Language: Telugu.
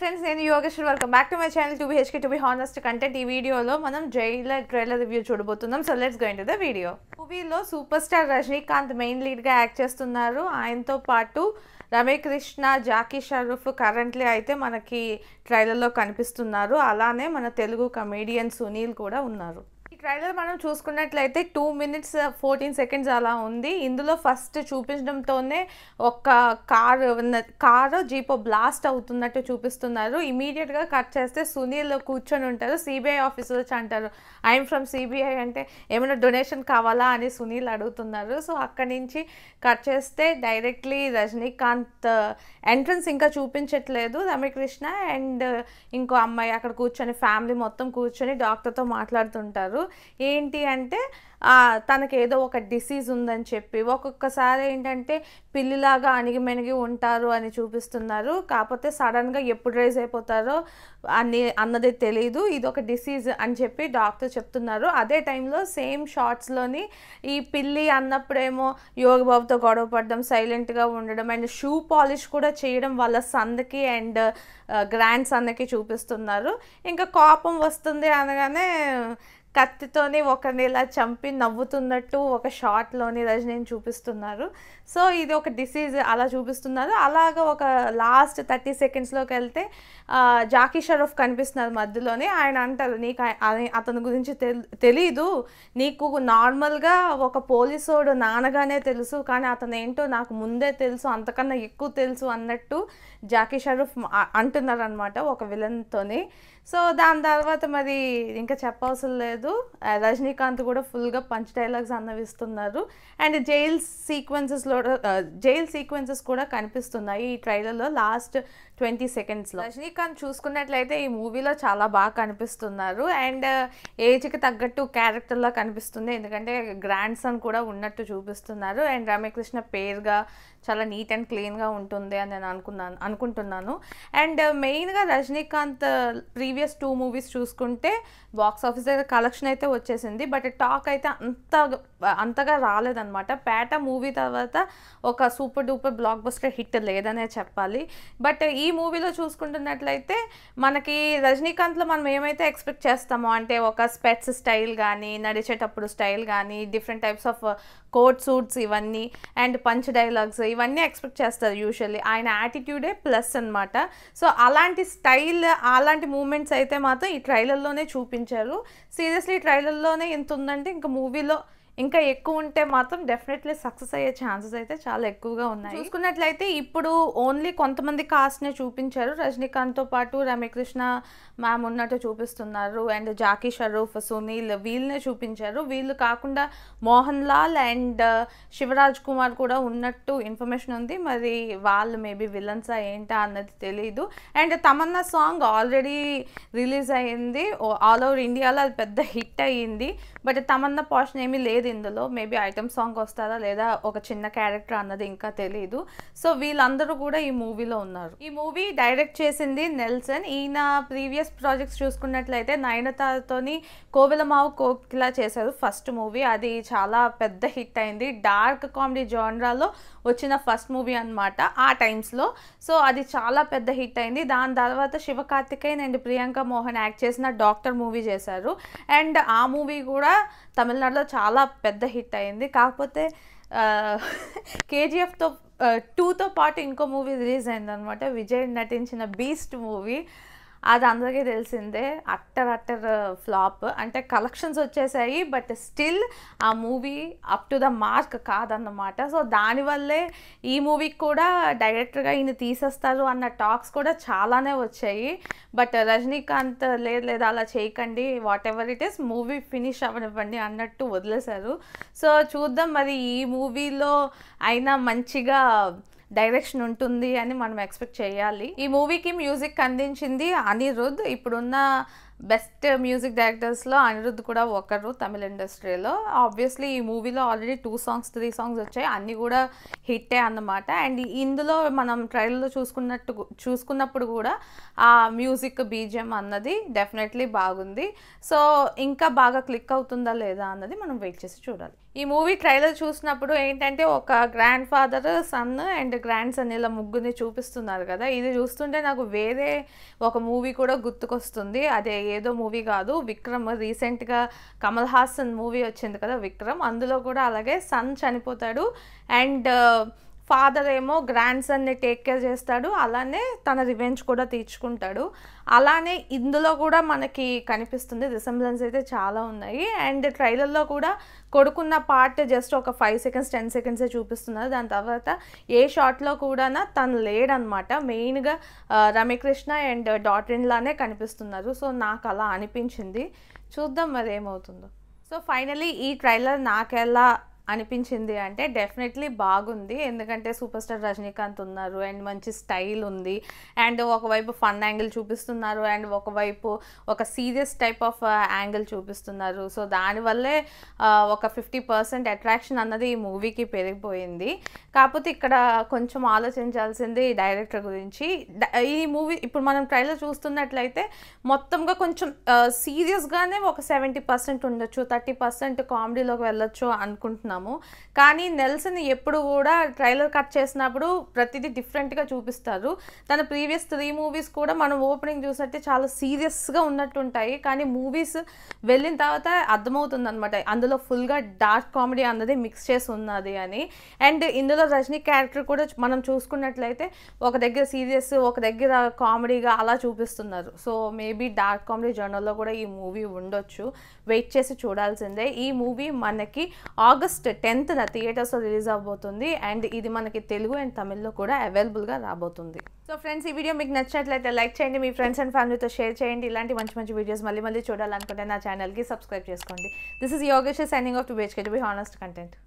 ఫ్రెండ్స్ నేను Yogeshwar welcome back to my channel two BHK to be honest content ఈ వీడియోలో మనం జైల ట్రైలర్ రివ్యూ చూడబోతున్నాం so let's gain to the video మూవీలో సూపర్ స్టార్ రజనీకాంత్ మెయిన్ లీడ్గా యాక్ట్ చేస్తున్నారు ఆయనతో పాటు రమేకృష్ణ జాకీ షరూఫ్ కరెంట్లీ అయితే మనకి ట్రైలర్లో కనిపిస్తున్నారు అలానే మన తెలుగు కమేడియన్ సునీల్ కూడా ఉన్నారు ట్రైలర్ మనం చూసుకున్నట్లయితే టూ మినిట్స్ ఫోర్టీన్ సెకండ్స్ అలా ఉంది ఇందులో ఫస్ట్ చూపించడంతోనే ఒక కార్ కారు జీపో బ్లాస్ట్ అవుతున్నట్టు చూపిస్తున్నారు ఇమీడియట్గా కట్ చేస్తే సునీల్ కూర్చొని ఉంటారు సిబిఐ ఆఫీసర్స్ అంటారు ఐఎమ్ ఫ్రమ్ సిబిఐ అంటే ఏమైనా డొనేషన్ కావాలా అని సునీల్ అడుగుతున్నారు సో అక్కడి నుంచి కట్ చేస్తే డైరెక్ట్లీ రజనీకాంత్ ఎంట్రన్స్ uh, ఇంకా చూపించట్లేదు రమ్యకృష్ణ అండ్ uh, ఇంకో అమ్మాయి అక్కడ కూర్చొని ఫ్యామిలీ మొత్తం కూర్చొని డాక్టర్తో మాట్లాడుతుంటారు ఏంటి అంటే ఏదో ఒక డిసీజ్ ఉందని చెప్పి ఒక్కొక్కసారి ఏంటంటే పిల్లిలాగా అణిగిమెణిగి ఉంటారు అని చూపిస్తున్నారు కాకపోతే సడన్గా ఎప్పుడు రైజ్ అయిపోతారో అని అన్నది తెలియదు ఇది ఒక డిసీజ్ అని చెప్పి డాక్టర్ చెప్తున్నారు అదే టైంలో సేమ్ షార్ట్స్లోని ఈ పిల్లి అన్నప్పుడేమో యోగబాబుతో గొడవ పడడం సైలెంట్గా ఉండడం అండ్ షూ పాలిష్ కూడా చేయడం వాళ్ళ సందకి అండ్ గ్రాండ్ సందకి చూపిస్తున్నారు ఇంకా కోపం వస్తుంది అనగానే కత్తితోని ఒకరిని ఇలా చంపి నవ్వుతున్నట్టు ఒక షార్ట్లోని రజనీని చూపిస్తున్నారు సో ఇది ఒక డిసీజ్ అలా చూపిస్తున్నారు అలాగ ఒక లాస్ట్ థర్టీ సెకండ్స్లోకి వెళ్తే జాకీ షరఫ్ కనిపిస్తున్నారు మధ్యలోనే ఆయన అంటారు నీకు అతని గురించి తెలీదు నీకు నార్మల్గా ఒక పోలీసోడు నాన్నగానే తెలుసు కానీ అతను ఏంటో నాకు ముందే తెలుసు అంతకన్నా ఎక్కువ తెలుసు అన్నట్టు జాకీ షరఫ్ అంటున్నారనమాట ఒక విలన్తోని సో దాని తర్వాత మరి ఇంకా చెప్పవసరం లేదు లేదు రజనీకాంత్ కూడా ఫుల్గా పంచ్ డైలాగ్స్ అన్నవిస్తున్నారు అండ్ జైల్ సీక్వెన్సెస్లో జైల్ సీక్వెన్సెస్ కూడా కనిపిస్తున్నాయి ఈ ట్రైలర్లో లాస్ట్ ట్వంటీ సెకండ్స్లో రజనీకాంత్ చూసుకున్నట్లయితే ఈ మూవీలో చాలా బాగా కనిపిస్తున్నారు అండ్ ఏజ్కి తగ్గట్టు క్యారెక్టర్లో కనిపిస్తుంది ఎందుకంటే గ్రాండ్ సన్ కూడా ఉన్నట్టు చూపిస్తున్నారు అండ్ రమ్యకృష్ణ పేరుగా చాలా నీట్ అండ్ క్లీన్గా ఉంటుంది అని నేను అనుకున్నాను అనుకుంటున్నాను అండ్ మెయిన్గా రజనీకాంత్ ప్రీవియస్ టూ మూవీస్ చూసుకుంటే బాక్స్ ఆఫీస్ దగ్గర కల ప్రొడక్షన్ అయితే వచ్చేసింది బట్ టాక్ అయితే అంత అంతగా రాలేదనమాట పేట మూవీ తర్వాత ఒక super duper blockbuster hit లేదనే చెప్పాలి బట్ ఈ మూవీలో చూసుకుంటున్నట్లయితే మనకి రజనీకాంత్లో మనం ఏమైతే ఎక్స్పెక్ట్ చేస్తామో అంటే ఒక స్పెట్స్ స్టైల్ కానీ నడిచేటప్పుడు స్టైల్ కానీ different types of coat suits ఇవన్నీ అండ్ పంచ్ డైలాగ్స్ ఇవన్నీ ఎక్స్పెక్ట్ చేస్తారు యూజువల్లీ ఆయన యాటిట్యూడే ప్లస్ అనమాట సో అలాంటి స్టైల్ అలాంటి మూమెంట్స్ అయితే మాత్రం ఈ ట్రైలర్లోనే చూపించారు సీరియస్ ఆబ్వియస్లీ ట్రైలర్లోనే ఇంత ఉందంటే ఇంకా మూవీలో ఇంకా ఎక్కువ ఉంటే మాత్రం డెఫినెట్లీ సక్సెస్ అయ్యే ఛాన్సెస్ అయితే చాలా ఎక్కువగా ఉన్నాయి చూసుకున్నట్లయితే ఇప్పుడు ఓన్లీ కొంతమంది నే చూపించారు రజనీకాంత్ తో పాటు రమ్యకృష్ణ మ్యామ్ ఉన్నట్టు చూపిస్తున్నారు అండ్ జాకీ షరూఫ్ సునీల్ వీళ్ళనే చూపించారు వీళ్ళు కాకుండా మోహన్ లాల్ అండ్ uh, శివరాజ్ కుమార్ కూడా ఉన్నట్టు ఇన్ఫర్మేషన్ ఉంది మరి వాళ్ళు మేబీ విలన్సా ఏంటా అన్నది తెలియదు and Tamannaah song already release అయింది ఆల్ ఓవర్ ఇండియాలో అది పెద్ద హిట్ అయ్యింది బట్ తమన్న పోషన్ ఏమీ లేదు ఇందులో మేబీ ఐటమ్ సాంగ్ వస్తారా లేదా ఒక చిన్న క్యారెక్టర్ అన్నది ఇంకా తెలియదు సో వీళ్ళందరూ కూడా ఈ మూవీలో ఉన్నారు ఈ మూవీ డైరెక్ట్ చేసింది నెల్సన్ ఈయన ప్రీవియస్ ప్రాజెక్ట్స్ చూసుకున్నట్లయితే నయనతారతోని కోవిలమావు కోకిలా చేశారు ఫస్ట్ మూవీ అది చాలా పెద్ద హిట్ అయింది డార్క్ కామెడీ జోన్రాలో వచ్చిన ఫస్ట్ మూవీ అనమాట ఆ టైమ్స్లో సో అది చాలా పెద్ద హిట్ అయింది దాని తర్వాత శివకార్తికేయన్ అండ్ ప్రియాంక మోహన్ యాక్ట్ చేసిన డాక్టర్ మూవీ చేశారు అండ్ ఆ మూవీ కూడా తమిళనాడులో చాలా పెద్ద హిట్ అయింది కాకపోతే కేజీఎఫ్తో టూతో పాటు ఇంకో మూవీ రిలీజ్ అయిందనమాట విజయ్ నటించిన బీస్ట్ మూవీ అది అందరికీ తెలిసిందే అట్టర్ అట్టర్ uh, ఫ్లాప్ అంటే కలెక్షన్స్ వచ్చేసాయి బట్ స్టిల్ ఆ movie up to the mark కాదన్నమాట సో దానివల్లే ఈ మూవీకి కూడా డైరెక్టర్గా ఈయన తీసేస్తారు అన్న టాక్స్ కూడా చాలానే వచ్చాయి బట్ రజనీకాంత్ లేదు లేదా అలా చేయకండి whatever it is movie finish అవ్వనివ్వండి అన్నట్టు వదిలేశారు సో చూద్దాం మరి ఈ మూవీలో అయినా మంచిగా డైరెక్షన్ ఉంటుంది అని మనం ఎక్స్పెక్ట్ చేయాలి ఈ మూవీకి మ్యూజిక్ అందించింది అనిరుద్ ఇప్పుడున్న బెస్ట్ మ్యూజిక్ డైరెక్టర్స్లో అనిరుద్ధ్ కూడా ఒకరు తమిళ ఇండస్ట్రీలో ఆబ్వియస్లీ ఈ మూవీలో already two songs three songs వచ్చాయి అన్నీ కూడా హిట్టే అన్నమాట అండ్ ఇందులో మనం ట్రైలర్లో చూసుకున్నట్టు చూసుకున్నప్పుడు కూడా ఆ మ్యూజిక్ బీజిఎం అన్నది డెఫినెట్లీ బాగుంది సో ఇంకా బాగా క్లిక్ అవుతుందా లేదా అన్నది మనం వెయిట్ చేసి చూడాలి ఈ మూవీ ట్రైలర్ చూసినప్పుడు ఏంటంటే ఒక grandfather son and grandson ఇలా ముగ్గురిని చూపిస్తున్నారు కదా ఇది చూస్తుంటే నాకు వేరే ఒక మూవీ కూడా గుర్తుకొస్తుంది అదే ఏదో మూవీ కాదు విక్రమ్ రీసెంట్గా కమల్ హాసన్ మూవీ వచ్చింది కదా విక్రమ్ అందులో కూడా అలాగే సన్ చనిపోతాడు అండ్ ఫాదర్ ఏమో గ్రాండ్ సన్ని టేక్ కేర్ చేస్తాడు అలానే తన రివెంజ్ కూడా తీర్చుకుంటాడు అలానే ఇందులో కూడా మనకి కనిపిస్తుంది రిసెంబ్లెన్స్ అయితే చాలా ఉన్నాయి అండ్ ట్రైలర్లో కూడా కొడుకున్న పార్ట్ జస్ట్ ఒక ఫైవ్ సెకండ్స్ టెన్ సెకండ్సే చూపిస్తున్నారు దాని తర్వాత ఏ షాట్లో కూడా తను లేడనమాట మెయిన్గా రమ్యకృష్ణ అండ్ ఇన్లానే కనిపిస్తున్నారు సో నాకు అలా అనిపించింది చూద్దాం మరి ఏమవుతుందో సో ఫైనలీ ఈ ట్రైలర్ నాకెలా అనిపించింది అంటే డెఫినెట్లీ బాగుంది ఎందుకంటే సూపర్ స్టార్ రజనీకాంత్ ఉన్నారు అండ్ మంచి స్టైల్ ఉంది అండ్ ఒకవైపు ఫన్ యాంగిల్ చూపిస్తున్నారు అండ్ ఒకవైపు ఒక సీరియస్ టైప్ ఆఫ్ యాంగిల్ చూపిస్తున్నారు సో దానివల్లే ఒక ఫిఫ్టీ పర్సెంట్ అట్రాక్షన్ అన్నది ఈ మూవీకి పెరిగిపోయింది కాకపోతే ఇక్కడ కొంచెం ఆలోచించాల్సింది డైరెక్టర్ గురించి ఈ మూవీ ఇప్పుడు మనం ట్రైలర్ చూస్తున్నట్లయితే మొత్తంగా కొంచెం సీరియస్గానే ఒక సెవెంటీ పర్సెంట్ ఉండొచ్చు థర్టీ పర్సెంట్ కామెడీలోకి వెళ్ళొచ్చు అనుకుంటున్నాం చూస్తున్నాము కానీ నెల్సన్ ఎప్పుడు కూడా ట్రైలర్ కట్ చేసినప్పుడు ప్రతిదీ డిఫరెంట్గా చూపిస్తారు తన ప్రీవియస్ త్రీ మూవీస్ కూడా మనం ఓపెనింగ్ చూసినట్టే చాలా సీరియస్గా ఉన్నట్టుంటాయి కానీ మూవీస్ వెళ్ళిన తర్వాత అర్థమవుతుంది అనమాట అందులో ఫుల్గా డార్క్ కామెడీ అన్నది మిక్స్ చేసి ఉన్నది అని అండ్ ఇందులో రజనీ క్యారెక్టర్ కూడా మనం చూసుకున్నట్లయితే ఒక దగ్గర సీరియస్ ఒక దగ్గర కామెడీగా అలా చూపిస్తున్నారు సో మేబీ డార్క్ కామెడీ జర్నల్లో కూడా ఈ మూవీ ఉండొచ్చు వెయిట్ చేసి చూడాల్సిందే ఈ మూవీ మనకి ఆగస్ట్ ఆగస్ట్ థియేటర్స్ లో రిలీజ్ అవబోతుంది అండ్ ఇది మనకి తెలుగు అండ్ తమిళ్లో కూడా అవైలబుల్గా రాబోతుంది సో ఫ్రెండ్స్ ఈ వీడియో మీకు నచ్చినట్లయితే లైక్ చేయండి మీ ఫ్రెండ్స్ అండ్ ఫ్యామిలీతో షేర్ చేయండి ఇలాంటి మంచి మంచి వీడియోస్ మళ్ళీ మళ్ళీ చూడాలనుకుంటే నా కి సబ్స్క్రైబ్ చేసుకోండి this is Yogesh signing off two బేచ్ కెట్ బి హానెస్ట్ కంటెంట్